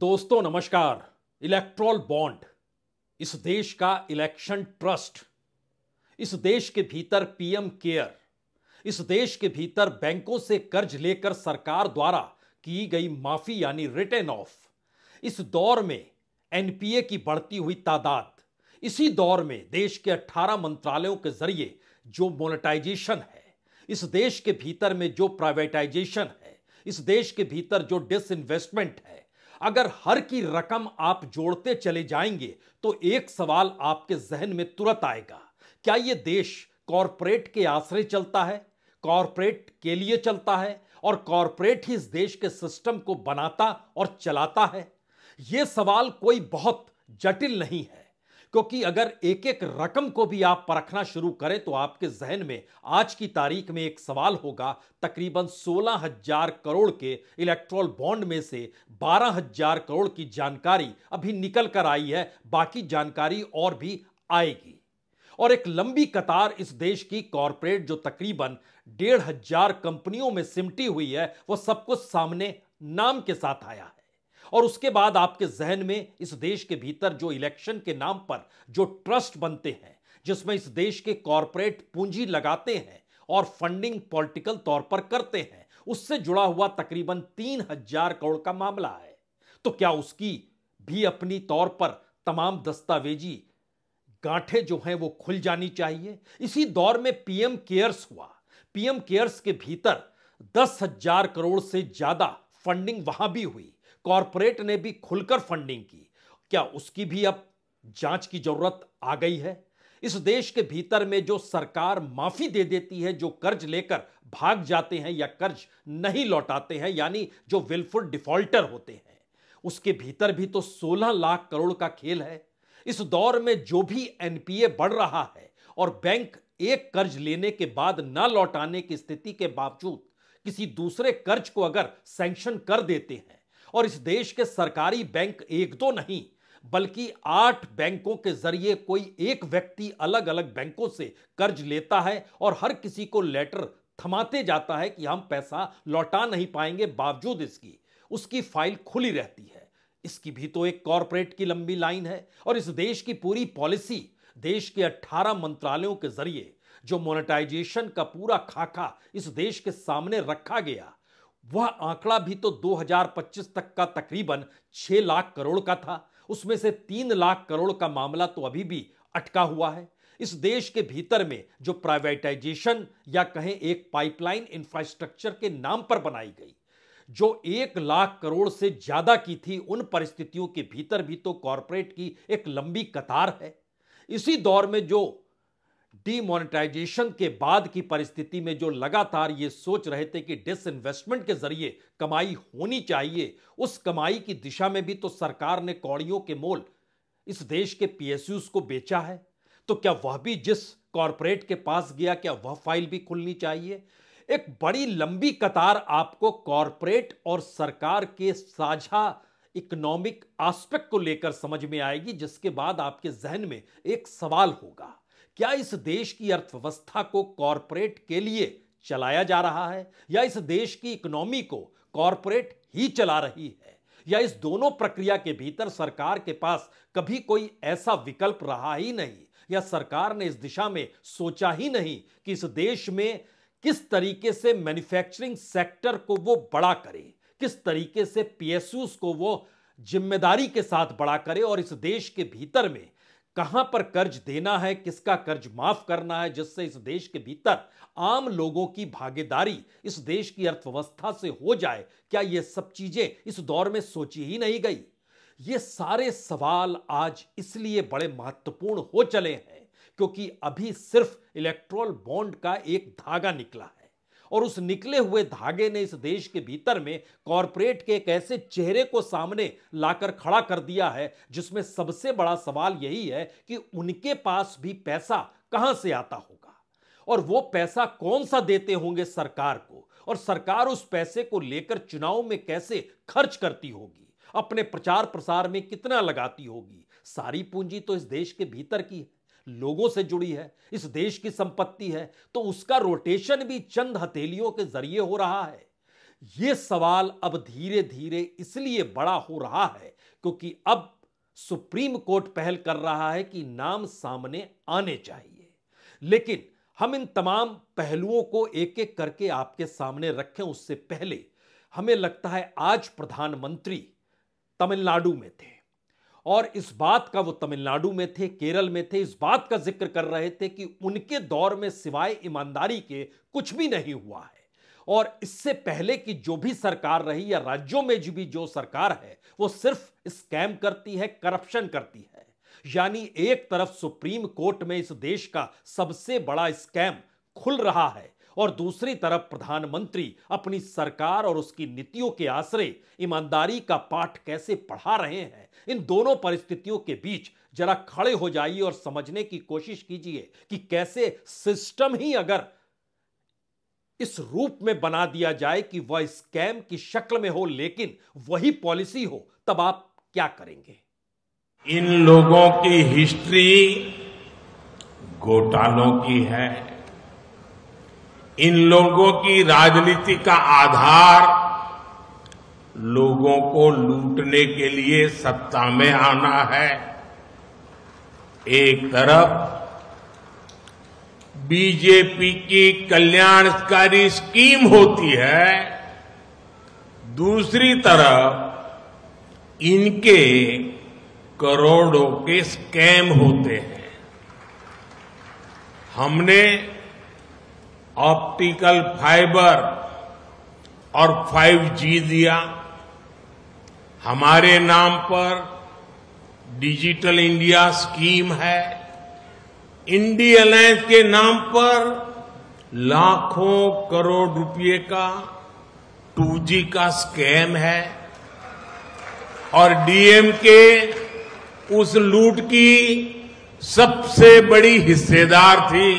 दोस्तों नमस्कार Electral bond इस देश का इलेक्शन ट्रस्ट इस देश के भीतर पीएम केयर इस देश के भीतर बैंकों से कर्ज लेकर सरकार द्वारा की गई माफी यानी रिटर्न ऑफ इस दौर में एनपीए की बढ़ती हुई तादाद इसी दौर में देश के 18 मंत्रालयों के जरिए जो मोनेटाइजेशन है इस देश के भीतर में जो प्राइवेटाइजेशन है इस देश के भीतर जो डिसइन्वेस्टमेंट है अगर हर की रकम आप जोड़ते चले जाएंगे तो एक सवाल आपके जहन में तुरंत आएगा क्या ये देश कॉरपोरेट के आश्रय चलता है कॉरपोरेट के लिए चलता है और कॉरपोरेट ही इस देश के सिस्टम को बनाता और चलाता है यह सवाल कोई बहुत जटिल नहीं है क्योंकि अगर एक एक रकम को भी आप परखना शुरू करें तो आपके जहन में आज की तारीख में एक सवाल होगा तकरीबन सोलह हजार करोड़ के इलेक्ट्रॉल बॉन्ड में से बारह हजार करोड़ की जानकारी अभी निकल कर आई है बाकी जानकारी और भी आएगी और एक लंबी कतार इस देश की कॉरपोरेट जो तकरीबन डेढ़ हजार कंपनियों में सिमटी हुई है वो सब कुछ सामने नाम के साथ आया है और उसके बाद आपके जहन में इस देश के भीतर जो इलेक्शन के नाम पर जो ट्रस्ट बनते हैं जिसमें इस देश के कॉरपोरेट पूंजी लगाते हैं और फंडिंग पॉलिटिकल तौर पर करते हैं उससे जुड़ा हुआ तकरीबन तीन हजार करोड़ का मामला है तो क्या उसकी भी अपनी तौर पर तमाम दस्तावेजी गांठे जो हैं वो खुल जानी चाहिए इसी दौर में पीएम केयर्स हुआ पीएम केयर्स के भीतर दस हजार करोड़ से ज्यादा फंडिंग वहां भी हुई कॉरपोरेट ने भी खुलकर फंडिंग की क्या उसकी भी अब जांच की जरूरत आ गई है इस देश के भीतर में जो सरकार माफी दे देती है जो कर्ज लेकर भाग जाते हैं या कर्ज नहीं लौटाते हैं यानी जो विलफुल डिफॉल्टर होते हैं उसके भीतर भी तो 16 लाख करोड़ का खेल है इस दौर में जो भी एनपीए बढ़ रहा है और बैंक एक कर्ज लेने के बाद न लौटाने की स्थिति के बावजूद किसी दूसरे कर्ज को अगर सैंक्शन कर देते हैं और इस देश के सरकारी बैंक एक दो नहीं बल्कि आठ बैंकों के जरिए कोई एक व्यक्ति अलग अलग बैंकों से कर्ज लेता है और हर किसी को लेटर थमाते जाता है कि हम पैसा लौटा नहीं पाएंगे बावजूद इसकी उसकी फाइल खुली रहती है इसकी भी तो एक कॉरपोरेट की लंबी लाइन है और इस देश की पूरी पॉलिसी देश के 18 मंत्रालयों के जरिए जो मोनेटाइजेशन का पूरा खाका इस देश के सामने रखा गया वह आंकड़ा भी तो 2025 तक का तकरीबन 6 लाख करोड़ का था उसमें से 3 लाख करोड़ का मामला तो अभी भी अटका हुआ है इस देश के भीतर में जो प्राइवेटाइजेशन या कहें एक पाइपलाइन इंफ्रास्ट्रक्चर के नाम पर बनाई गई जो एक लाख करोड़ से ज्यादा की थी उन परिस्थितियों के भीतर भी तो कॉरपोरेट की एक लंबी कतार है इसी दौर में जो डीमोनेटाइजेशन के बाद की परिस्थिति में जो लगातार ये सोच रहे थे कि डिस इन्वेस्टमेंट के जरिए कमाई होनी चाहिए उस कमाई की दिशा में भी तो सरकार ने कौड़ियों के मोल इस देश के पीएसयूज को बेचा है तो क्या वह भी जिस कॉरपोरेट के पास गया क्या वह फाइल भी खुलनी चाहिए एक बड़ी लंबी कतार आपको कॉरपोरेट और सरकार के साझा इकोनॉमिक आस्पेक्ट को लेकर समझ में आएगी जिसके बाद आपके जहन में एक सवाल होगा क्या इस देश की अर्थव्यवस्था को कॉरपोरेट के लिए चलाया जा रहा है या इस देश की इकोनॉमी को कॉरपोरेट ही चला रही है या इस दोनों प्रक्रिया के भीतर सरकार के पास कभी कोई ऐसा विकल्प रहा ही नहीं या सरकार ने इस दिशा में सोचा ही नहीं कि इस देश में किस तरीके से मैन्युफैक्चरिंग सेक्टर को वो बड़ा करे किस तरीके से पीएसयूस को वो जिम्मेदारी के साथ बड़ा करे और इस देश के भीतर में कहां पर कर्ज देना है किसका कर्ज माफ करना है जिससे इस देश के भीतर आम लोगों की भागीदारी इस देश की अर्थव्यवस्था से हो जाए क्या ये सब चीजें इस दौर में सोची ही नहीं गई ये सारे सवाल आज इसलिए बड़े महत्वपूर्ण हो चले हैं क्योंकि अभी सिर्फ इलेक्ट्रोल बॉन्ड का एक धागा निकला है और उस निकले हुए धागे ने इस देश के भीतर में कॉरपोरेट के एक ऐसे चेहरे को सामने लाकर खड़ा कर दिया है जिसमें सबसे बड़ा सवाल यही है कि उनके पास भी पैसा कहां से आता होगा और वो पैसा कौन सा देते होंगे सरकार को और सरकार उस पैसे को लेकर चुनाव में कैसे खर्च करती होगी अपने प्रचार प्रसार में कितना लगाती होगी सारी पूंजी तो इस देश के भीतर की है लोगों से जुड़ी है इस देश की संपत्ति है तो उसका रोटेशन भी चंद हथेलियों के जरिए हो रहा है यह सवाल अब धीरे धीरे इसलिए बड़ा हो रहा है क्योंकि अब सुप्रीम कोर्ट पहल कर रहा है कि नाम सामने आने चाहिए लेकिन हम इन तमाम पहलुओं को एक एक करके आपके सामने रखें उससे पहले हमें लगता है आज प्रधानमंत्री तमिलनाडु में थे और इस बात का वो तमिलनाडु में थे केरल में थे इस बात का जिक्र कर रहे थे कि उनके दौर में सिवाय ईमानदारी के कुछ भी नहीं हुआ है और इससे पहले की जो भी सरकार रही या राज्यों में भी जो सरकार है वो सिर्फ स्कैम करती है करप्शन करती है यानी एक तरफ सुप्रीम कोर्ट में इस देश का सबसे बड़ा स्कैम खुल रहा है और दूसरी तरफ प्रधानमंत्री अपनी सरकार और उसकी नीतियों के आश्रय ईमानदारी का पाठ कैसे पढ़ा रहे हैं इन दोनों परिस्थितियों के बीच जरा खड़े हो जाइए और समझने की कोशिश कीजिए कि कैसे सिस्टम ही अगर इस रूप में बना दिया जाए कि वह स्कैम की शक्ल में हो लेकिन वही पॉलिसी हो तब आप क्या करेंगे इन लोगों की हिस्ट्री घोटालों की है इन लोगों की राजनीति का आधार लोगों को लूटने के लिए सत्ता में आना है एक तरफ बीजेपी की कल्याणकारी स्कीम होती है दूसरी तरफ इनके करोड़ों के स्कैम होते हैं हमने ऑप्टिकल फाइबर और 5G दिया हमारे नाम पर डिजिटल इंडिया स्कीम है इंडी अलायंस के नाम पर लाखों करोड़ रुपए का 2G का स्कैम है और डीएम के उस लूट की सबसे बड़ी हिस्सेदार थी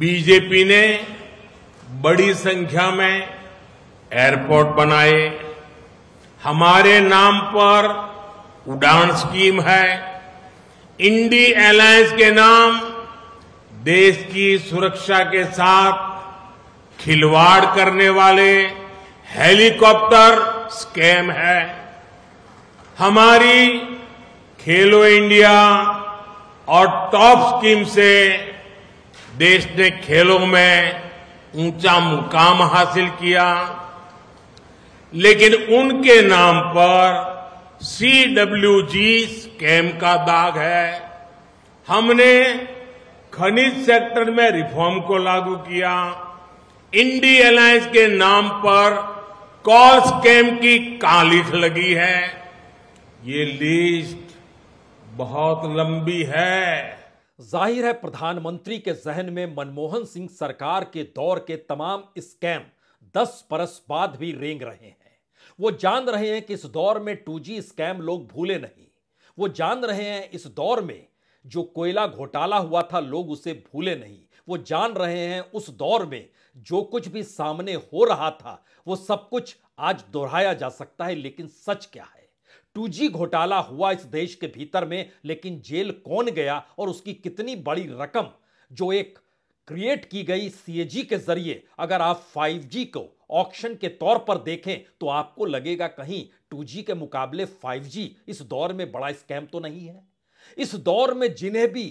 बीजेपी ने बड़ी संख्या में एयरपोर्ट बनाए हमारे नाम पर उड़ान स्कीम है इंडी एलायंस के नाम देश की सुरक्षा के साथ खिलवाड़ करने वाले हेलीकॉप्टर स्कैम है हमारी खेलो इंडिया और टॉप स्कीम से देश ने खेलों में ऊंचा मुकाम हासिल किया लेकिन उनके नाम पर सीडब्ल्यूजी स्कैम का दाग है हमने खनिज सेक्टर में रिफॉर्म को लागू किया इंडी अलायंस के नाम पर कॉल स्कैम की कालिख लगी है ये लिस्ट बहुत लंबी है जाहिर है प्रधानमंत्री के जहन में मनमोहन सिंह सरकार के दौर के तमाम स्कैम दस बरस बाद भी रेंग रहे हैं वो जान रहे हैं कि इस दौर में टू स्कैम लोग भूले नहीं वो जान रहे हैं इस दौर में जो कोयला घोटाला हुआ था लोग उसे भूले नहीं वो जान रहे हैं उस दौर में जो कुछ भी सामने हो रहा था वो सब कुछ आज दोहराया जा सकता है लेकिन सच क्या है टू घोटाला हुआ इस देश के भीतर में लेकिन जेल कौन गया और उसकी कितनी बड़ी रकम जो एक क्रिएट की गई सी के जरिए अगर आप 5G को ऑप्शन के तौर पर देखें तो आपको लगेगा कहीं 2G के मुकाबले 5G इस दौर में बड़ा स्कैम तो नहीं है इस दौर में जिन्हें भी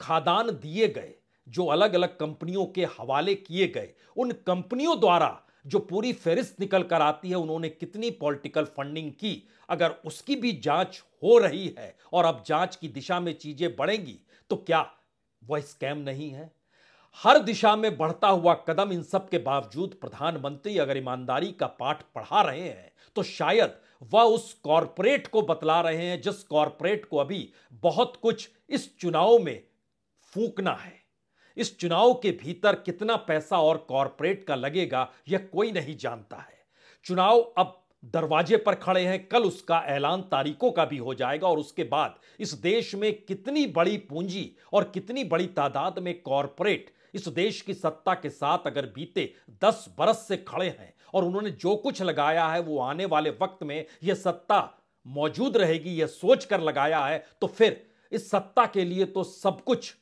खादान दिए गए जो अलग अलग कंपनियों के हवाले किए गए उन कंपनियों द्वारा जो पूरी फहरिस्त निकल कर आती है उन्होंने कितनी पॉलिटिकल फंडिंग की अगर उसकी भी जांच हो रही है और अब जांच की दिशा में चीजें बढ़ेंगी तो क्या वह स्कैम नहीं है हर दिशा में बढ़ता हुआ कदम इन सब के बावजूद प्रधानमंत्री अगर ईमानदारी का पाठ पढ़ा रहे हैं तो शायद वह उस कॉरपोरेट को बतला रहे हैं जिस कॉरपोरेट को अभी बहुत कुछ इस चुनाव में फूकना है इस चुनाव के भीतर कितना पैसा और कॉरपोरेट का लगेगा यह कोई नहीं जानता है चुनाव अब दरवाजे पर खड़े हैं कल उसका ऐलान तारीखों का भी हो जाएगा और उसके बाद इस देश में कितनी बड़ी पूंजी और कितनी बड़ी तादाद में कॉरपोरेट इस देश की सत्ता के साथ अगर बीते दस बरस से खड़े हैं और उन्होंने जो कुछ लगाया है वो आने वाले वक्त में यह सत्ता मौजूद रहेगी यह सोच कर लगाया है तो फिर इस सत्ता के लिए तो सब कुछ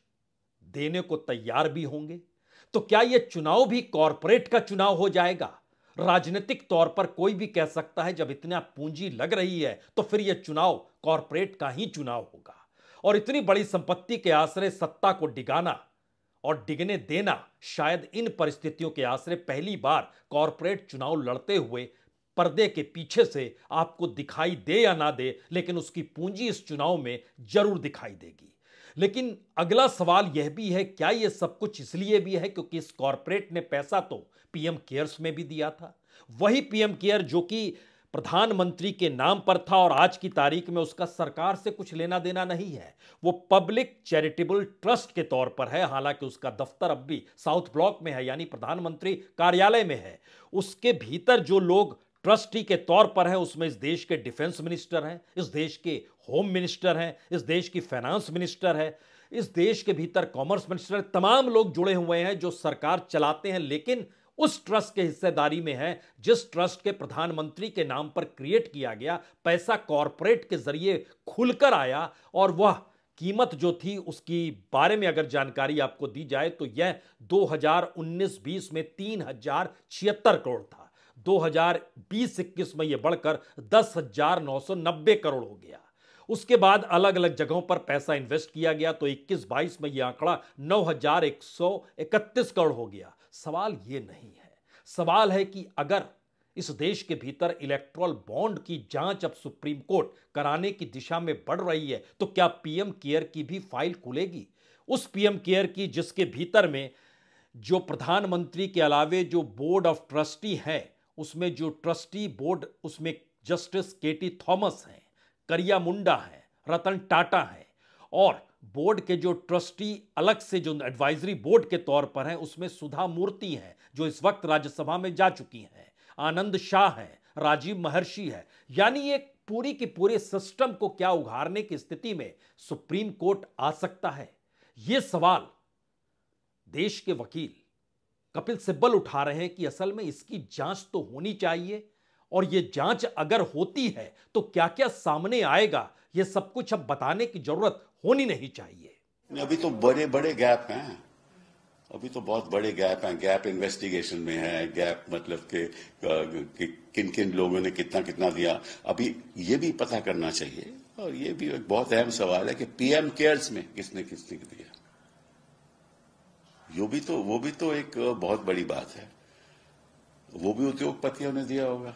देने को तैयार भी होंगे तो क्या यह चुनाव भी कॉरपोरेट का चुनाव हो जाएगा राजनीतिक तौर पर कोई भी कह सकता है जब इतना पूंजी लग रही है तो फिर यह चुनाव कॉरपोरेट का ही चुनाव होगा और इतनी बड़ी संपत्ति के आश्रय सत्ता को डिगाना और डिगने देना शायद इन परिस्थितियों के आश्रय पहली बार कॉरपोरेट चुनाव लड़ते हुए पर्दे के पीछे से आपको दिखाई दे या ना दे लेकिन उसकी पूंजी इस चुनाव में जरूर दिखाई देगी लेकिन अगला सवाल यह भी है क्या यह सब कुछ इसलिए भी है क्योंकि इस कॉरपोरेट ने पैसा तो पीएम केयर्स में भी दिया था वही पीएम केयर जो कि प्रधानमंत्री के नाम पर था और आज की तारीख में उसका सरकार से कुछ लेना देना नहीं है वो पब्लिक चैरिटेबल ट्रस्ट के तौर पर है हालांकि उसका दफ्तर अब भी साउथ ब्लॉक में है यानी प्रधानमंत्री कार्यालय में है उसके भीतर जो लोग ट्रस्टी के तौर पर हैं उसमें इस देश के डिफेंस मिनिस्टर हैं इस देश के होम मिनिस्टर हैं इस देश की फाइनेंस मिनिस्टर है इस देश के भीतर कॉमर्स मिनिस्टर तमाम लोग जुड़े हुए हैं जो सरकार चलाते हैं लेकिन उस ट्रस्ट के हिस्सेदारी में है जिस ट्रस्ट के प्रधानमंत्री के नाम पर क्रिएट किया गया पैसा कॉरपोरेट के जरिए खुलकर आया और वह कीमत जो थी उसकी बारे में अगर जानकारी आपको दी जाए तो यह 2019-20 में तीन हजार छिहत्तर करोड़ था 2020 इक्कीस में यह बढ़कर दस हजार नौ सौ नब्बे करोड़ हो गया उसके बाद अलग अलग जगहों पर पैसा इन्वेस्ट किया गया तो 21-22 में यह आंकड़ा नौ हजार एक सौ इकतीस करोड़ हो गया सवाल ये नहीं है सवाल है कि अगर इस देश के भीतर इलेक्ट्रल बॉन्ड की जांच अब सुप्रीम कोर्ट कराने की दिशा में बढ़ रही है तो क्या पीएम केयर की भी फाइल खुलेगी उस पीएम केयर की जिसके भीतर में जो प्रधानमंत्री के अलावे जो बोर्ड ऑफ ट्रस्टी हैं उसमें जो ट्रस्टी बोर्ड उसमें जस्टिस के टी थॉमस हैं करिया मुंडा हैं रतन टाटा हैं और बोर्ड के जो ट्रस्टी अलग से जो एडवाइजरी बोर्ड के तौर पर हैं उसमें सुधा मूर्ति हैं जो इस वक्त राज्यसभा में जा चुकी हैं आनंद शाह हैं राजीव महर्षि है यानी एक पूरी की पूरे सिस्टम को क्या उघाड़ने की स्थिति में सुप्रीम कोर्ट आ सकता है यह सवाल देश के वकील कपिल सिब्बल उठा रहे हैं कि असल में इसकी जांच तो होनी चाहिए और ये जांच अगर होती है तो क्या क्या सामने आएगा ये सब कुछ अब बताने की जरूरत होनी नहीं चाहिए अभी तो बड़े बड़े गैप हैं अभी तो बहुत बड़े गैप हैं गैप इन्वेस्टिगेशन में है गैप मतलब के किन किन लोगों ने कितना कितना दिया अभी ये भी पता करना चाहिए और ये भी एक बहुत अहम सवाल है कि पीएम केयर्स में किसने किसने दिया यो भी तो वो भी तो एक बहुत बड़ी बात है वो भी उद्योगपतियों ने दिया होगा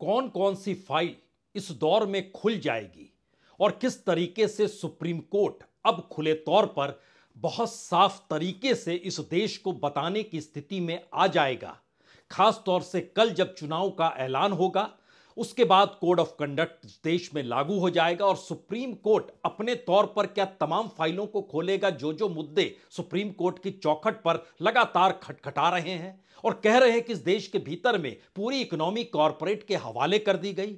कौन कौन सी फाइल इस दौर में खुल जाएगी और किस तरीके से सुप्रीम कोर्ट अब खुले तौर पर बहुत साफ तरीके से इस देश को बताने की स्थिति में आ जाएगा खास तौर से कल जब चुनाव का ऐलान होगा उसके बाद कोड ऑफ कंडक्ट देश में लागू हो जाएगा और सुप्रीम कोर्ट अपने तौर पर क्या तमाम फाइलों को खोलेगा जो जो मुद्दे सुप्रीम कोर्ट की चौखट पर लगातार खटखटा रहे हैं और कह रहे हैं कि इस देश के भीतर में पूरी इकोनॉमी कॉरपोरेट के हवाले कर दी गई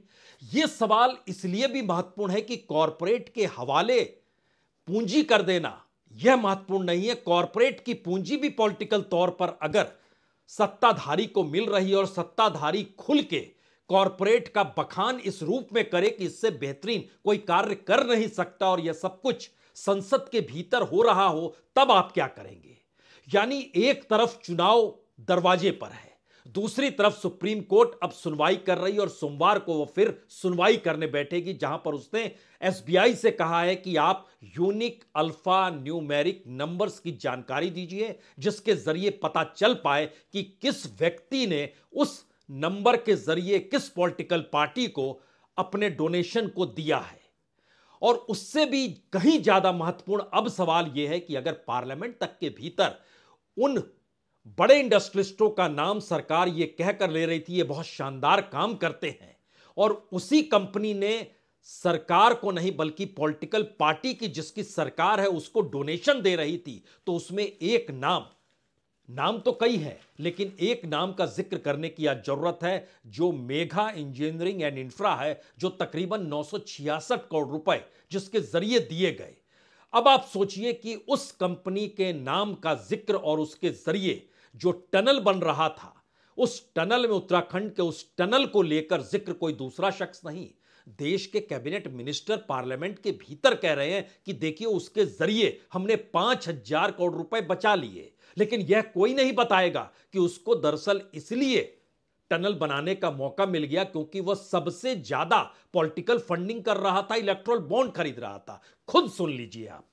ये सवाल इसलिए भी महत्वपूर्ण है कि कॉरपोरेट के हवाले पूंजी कर देना यह महत्वपूर्ण नहीं है कॉरपोरेट की पूंजी भी पॉलिटिकल तौर पर अगर सत्ताधारी को मिल रही और सत्ताधारी खुल के कॉरपोरेट का बखान इस रूप में करे कि इससे बेहतरीन कोई कार्य कर नहीं सकता और यह सब कुछ संसद के भीतर हो रहा हो तब आप क्या करेंगे यानी एक तरफ चुनाव दरवाजे पर है दूसरी तरफ सुप्रीम कोर्ट अब सुनवाई कर रही और सोमवार को वो फिर सुनवाई करने बैठेगी जहां पर उसने एसबीआई से कहा है कि आप यूनिक अल्फा न्यूमेरिक नंबर्स की जानकारी दीजिए जिसके जरिए पता चल पाए कि किस व्यक्ति ने उस नंबर के जरिए किस पॉलिटिकल पार्टी को अपने डोनेशन को दिया है और उससे भी कहीं ज्यादा महत्वपूर्ण अब सवाल यह है कि अगर पार्लियामेंट तक के भीतर उन बड़े इंडस्ट्रिस्टों का नाम सरकार ये कहकर ले रही थी ये बहुत शानदार काम करते हैं और उसी कंपनी ने सरकार को नहीं बल्कि पॉलिटिकल पार्टी की जिसकी सरकार है उसको डोनेशन दे रही थी तो उसमें एक नाम नाम तो कई है लेकिन एक नाम का जिक्र करने की आज जरूरत है जो मेघा इंजीनियरिंग एंड इंफ्रा है जो तकरीबन नौ करोड़ रुपए जिसके जरिए दिए गए अब आप सोचिए कि उस कंपनी के नाम का जिक्र और उसके जरिए जो टनल बन रहा था उस टनल में उत्तराखंड के उस टनल को लेकर जिक्र कोई दूसरा शख्स नहीं देश के कैबिनेट मिनिस्टर पार्लियामेंट के भीतर कह रहे हैं कि देखिए उसके जरिए हमने पांच हजार करोड़ रुपए बचा लिए लेकिन यह कोई नहीं बताएगा कि उसको दरअसल इसलिए टनल बनाने का मौका मिल गया क्योंकि वह सबसे ज्यादा पॉलिटिकल फंडिंग कर रहा था इलेक्ट्रोल बॉन्ड खरीद रहा था खुद सुन लीजिए आप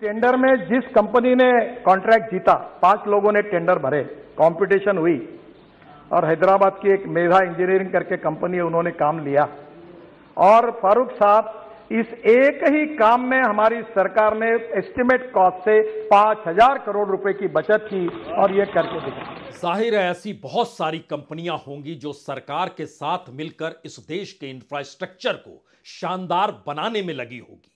टेंडर में जिस कंपनी ने कॉन्ट्रैक्ट जीता पांच लोगों ने टेंडर भरे कंपटीशन हुई और हैदराबाद की एक मेधा इंजीनियरिंग करके कंपनी उन्होंने काम लिया और फारूक साहब इस एक ही काम में हमारी सरकार ने एस्टिमेट कॉस्ट से पांच हजार करोड़ रुपए की बचत की और ये करके दिखा जाहिर है ऐसी बहुत सारी कंपनियां होंगी जो सरकार के साथ मिलकर इस देश के इंफ्रास्ट्रक्चर को शानदार बनाने में लगी होगी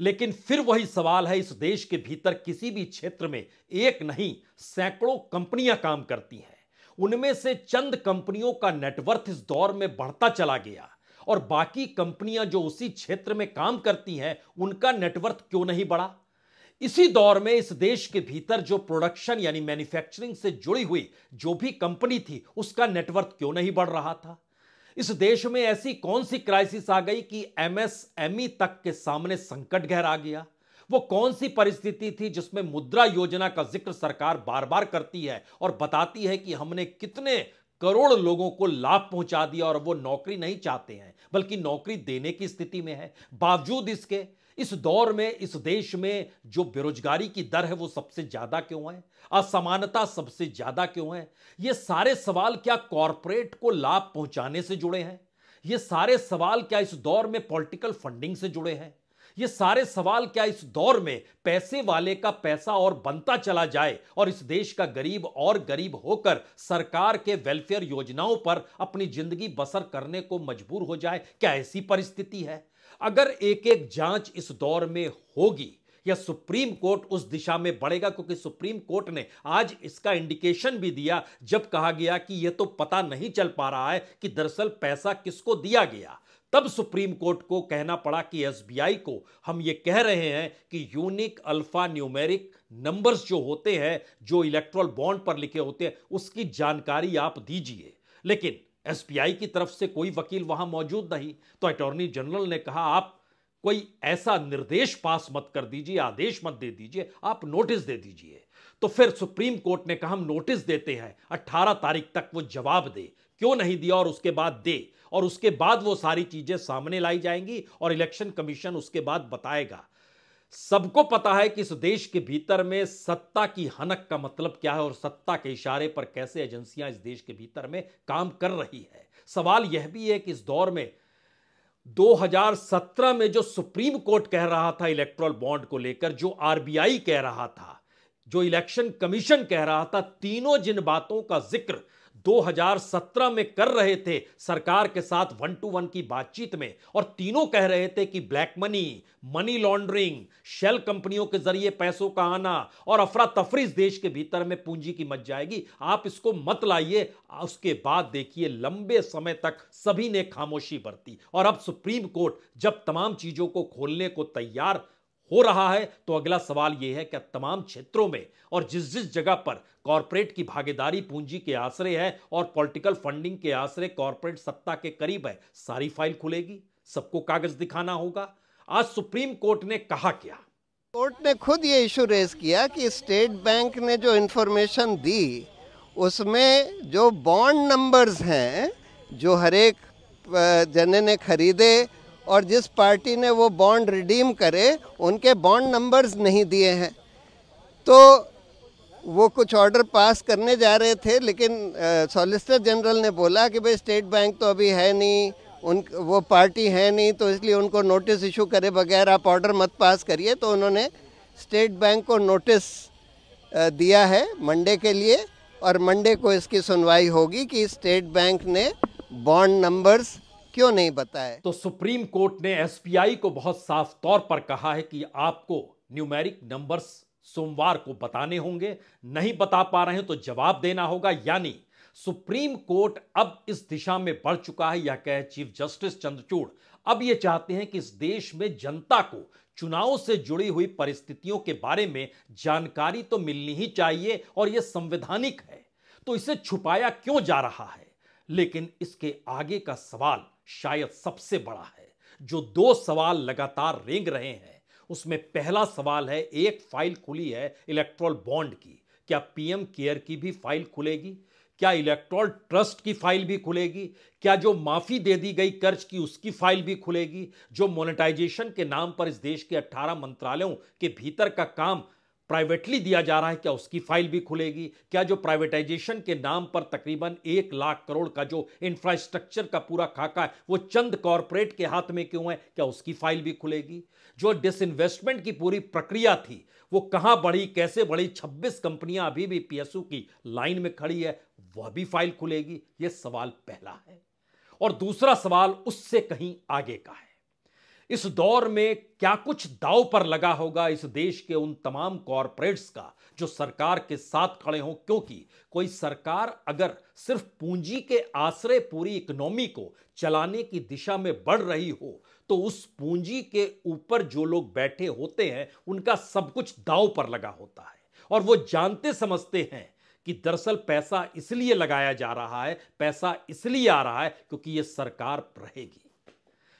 लेकिन फिर वही सवाल है इस देश के भीतर किसी भी क्षेत्र में एक नहीं सैकड़ों कंपनियां काम करती हैं उनमें से चंद कंपनियों का नेटवर्थ इस दौर में बढ़ता चला गया और बाकी कंपनियां जो उसी क्षेत्र में काम करती हैं उनका नेटवर्थ क्यों नहीं बढ़ा इसी दौर में इस देश के भीतर जो प्रोडक्शन यानी मैन्युफैक्चरिंग से जुड़ी हुई जो भी कंपनी थी उसका नेटवर्थ क्यों नहीं बढ़ रहा था इस देश में ऐसी कौन सी क्राइसिस आ गई कि एमएसएमई e तक के सामने संकट गहरा गया वो कौन सी परिस्थिति थी जिसमें मुद्रा योजना का जिक्र सरकार बार बार करती है और बताती है कि हमने कितने करोड़ लोगों को लाभ पहुंचा दिया और वो नौकरी नहीं चाहते हैं बल्कि नौकरी देने की स्थिति में है बावजूद इसके इस दौर में इस देश में जो बेरोजगारी की दर है वो सबसे ज्यादा क्यों है असमानता सबसे ज्यादा क्यों है ये सारे सवाल क्या कॉरपोरेट को लाभ पहुंचाने से जुड़े हैं ये सारे सवाल क्या इस दौर में पॉलिटिकल फंडिंग से जुड़े हैं ये सारे सवाल क्या इस दौर में पैसे वाले का पैसा और बनता चला जाए और इस देश का गरीब और गरीब होकर सरकार के वेलफेयर योजनाओं पर अपनी जिंदगी बसर करने को मजबूर हो जाए क्या ऐसी परिस्थिति है अगर एक एक जांच इस दौर में होगी या सुप्रीम कोर्ट उस दिशा में बढ़ेगा क्योंकि सुप्रीम कोर्ट ने आज इसका इंडिकेशन भी दिया जब कहा गया कि यह तो पता नहीं चल पा रहा है कि दरअसल पैसा किसको दिया गया तब सुप्रीम कोर्ट को कहना पड़ा कि एसबीआई को हम ये कह रहे हैं कि यूनिक अल्फा न्यूमेरिक नंबर्स जो होते हैं जो इलेक्ट्रल बॉन्ड पर लिखे होते हैं उसकी जानकारी आप दीजिए लेकिन एसबीआई की तरफ से कोई वकील वहां मौजूद नहीं तो अटॉर्नी जनरल ने कहा आप कोई ऐसा निर्देश पास मत कर दीजिए आदेश मत दे दीजिए आप नोटिस दे दीजिए तो फिर सुप्रीम कोर्ट ने कहा हम नोटिस देते हैं 18 तारीख तक वो जवाब दे क्यों नहीं दिया और उसके बाद दे और उसके बाद वो सारी चीजें सामने लाई जाएंगी और इलेक्शन कमीशन उसके बाद बताएगा सबको पता है कि इस देश के भीतर में सत्ता की हनक का मतलब क्या है और सत्ता के इशारे पर कैसे एजेंसियां इस देश के भीतर में काम कर रही है सवाल यह भी है कि इस दौर में 2017 में जो सुप्रीम कोर्ट कह रहा था इलेक्ट्रल बॉन्ड को लेकर जो आरबीआई कह रहा था जो इलेक्शन कमीशन कह रहा था तीनों जिन बातों का जिक्र 2017 में कर रहे थे सरकार के साथ वन टू वन की बातचीत में और तीनों कह रहे थे कि black money money laundering shell कंपनियों के जरिए पैसों का आना और अफरा तफरी देश के भीतर में पूंजी की मच जाएगी आप इसको मत लाइए उसके बाद देखिए लंबे समय तक सभी ने खामोशी बरती और अब सुप्रीम कोर्ट जब तमाम चीजों को खोलने को तैयार हो रहा है तो अगला सवाल यह है कि तमाम क्षेत्रों में और जिस जिस जगह पर कॉरपोरेट की भागीदारी पूंजी के आश्रय है और पॉलिटिकल फंडिंग के आश्रय कॉरपोरेट सत्ता के करीब है सारी फाइल खुलेगी सबको कागज दिखाना होगा आज सुप्रीम कोर्ट ने कहा क्या कोर्ट ने खुद ये इशू रेज किया कि स्टेट बैंक ने जो इन्फॉर्मेशन दी उसमें जो बॉन्ड नंबर्स हैं जो हर एक जने ने खरीदे और जिस पार्टी ने वो बॉन्ड रिडीम करे उनके बॉन्ड नंबर्स नहीं दिए हैं तो वो कुछ ऑर्डर पास करने जा रहे थे लेकिन सॉलिसिटर जनरल ने बोला कि भाई स्टेट बैंक तो अभी है नहीं उन वो पार्टी है नहीं तो इसलिए उनको नोटिस इशू करे बगैर आप ऑर्डर मत पास करिए तो उन्होंने स्टेट बैंक को नोटिस दिया है मंडे के लिए और मंडे को इसकी सुनवाई होगी कि स्टेट बैंक ने बॉन्ड नंबर्स क्यों नहीं बताए तो सुप्रीम कोर्ट ने एसबीआई को बहुत साफ तौर पर कहा है कि आपको न्यूमेरिक नंबर्स सोमवार को बताने होंगे नहीं बता पा रहे हैं तो जवाब देना होगा यानी सुप्रीम कोर्ट अब इस दिशा में बढ़ चुका है यह कहे चीफ जस्टिस चंद्रचूड़ अब ये चाहते हैं कि इस देश में जनता को चुनाव से जुड़ी हुई परिस्थितियों के बारे में जानकारी तो मिलनी ही चाहिए और यह संवैधानिक है तो इसे छुपाया क्यों जा रहा है लेकिन इसके आगे का सवाल शायद सबसे बड़ा है जो दो सवाल लगातार रेंग रहे हैं उसमें पहला सवाल है एक फाइल खुली है इलेक्ट्रॉल बॉन्ड की क्या पीएम केयर की भी फाइल खुलेगी क्या इलेक्ट्रॉल ट्रस्ट की फाइल भी खुलेगी क्या जो माफी दे दी गई कर्ज की उसकी फाइल भी खुलेगी जो मोनेटाइजेशन के नाम पर इस देश के 18 मंत्रालयों के भीतर का काम प्राइवेटली दिया जा रहा है क्या उसकी फाइल भी खुलेगी क्या जो प्राइवेटाइजेशन के नाम पर तकरीबन एक लाख करोड़ का जो इंफ्रास्ट्रक्चर का पूरा खाका है वो चंद कॉरपोरेट के हाथ में क्यों है क्या उसकी फाइल भी खुलेगी जो डिसइन्वेस्टमेंट की पूरी प्रक्रिया थी वो कहाँ बढ़ी कैसे बढ़ी छब्बीस कंपनियां अभी भी पी की लाइन में खड़ी है वह भी फाइल खुलेगी ये सवाल पहला है और दूसरा सवाल उससे कहीं आगे का है इस दौर में क्या कुछ दाव पर लगा होगा इस देश के उन तमाम कॉरपोरेट्स का जो सरकार के साथ खड़े हों क्योंकि कोई सरकार अगर सिर्फ पूंजी के आश्रय पूरी इकोनॉमी को चलाने की दिशा में बढ़ रही हो तो उस पूंजी के ऊपर जो लोग बैठे होते हैं उनका सब कुछ दाव पर लगा होता है और वो जानते समझते हैं कि दरअसल पैसा इसलिए लगाया जा रहा है पैसा इसलिए आ रहा है क्योंकि ये सरकार रहेगी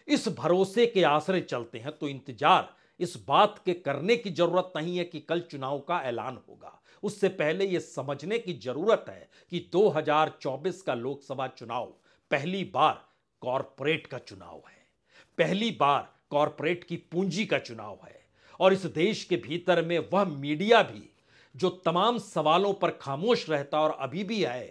इस भरोसे के आश्रय चलते हैं तो इंतजार इस बात के करने की जरूरत नहीं है कि कल चुनाव का ऐलान होगा उससे पहले यह समझने की जरूरत है कि 2024 का लोकसभा चुनाव पहली बार कॉरपोरेट का चुनाव है पहली बार कॉरपोरेट की पूंजी का चुनाव है और इस देश के भीतर में वह मीडिया भी जो तमाम सवालों पर खामोश रहता और अभी भी है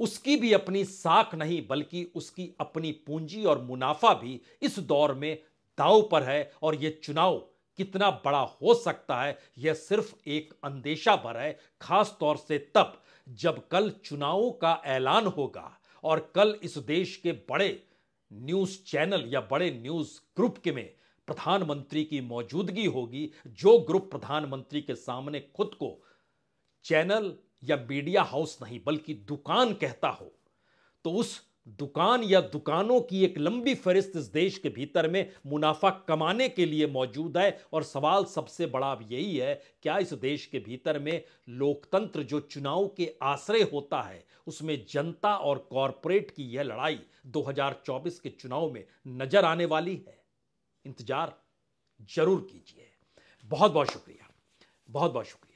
उसकी भी अपनी साख नहीं बल्कि उसकी अपनी पूंजी और मुनाफा भी इस दौर में दाव पर है और यह चुनाव कितना बड़ा हो सकता है यह सिर्फ एक अंदेशा भर है खास तौर से तब जब कल चुनावों का ऐलान होगा और कल इस देश के बड़े न्यूज चैनल या बड़े न्यूज ग्रुप के में प्रधानमंत्री की मौजूदगी होगी जो ग्रुप प्रधानमंत्री के सामने खुद को चैनल या मीडिया हाउस नहीं बल्कि दुकान कहता हो तो उस दुकान या दुकानों की एक लंबी फहरिस्त इस देश के भीतर में मुनाफा कमाने के लिए मौजूद है और सवाल सबसे बड़ा अब यही है क्या इस देश के भीतर में लोकतंत्र जो चुनाव के आश्रय होता है उसमें जनता और कॉरपोरेट की यह लड़ाई 2024 के चुनाव में नजर आने वाली है इंतजार जरूर कीजिए बहुत बहुत शुक्रिया बहुत बहुत शुक्रिया